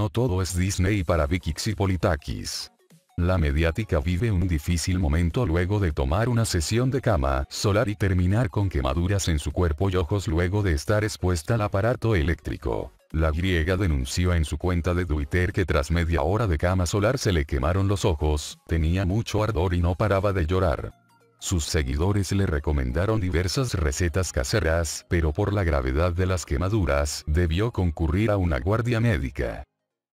no todo es Disney para y Politakis. La mediática vive un difícil momento luego de tomar una sesión de cama solar y terminar con quemaduras en su cuerpo y ojos luego de estar expuesta al aparato eléctrico. La griega denunció en su cuenta de Twitter que tras media hora de cama solar se le quemaron los ojos, tenía mucho ardor y no paraba de llorar. Sus seguidores le recomendaron diversas recetas caseras, pero por la gravedad de las quemaduras debió concurrir a una guardia médica.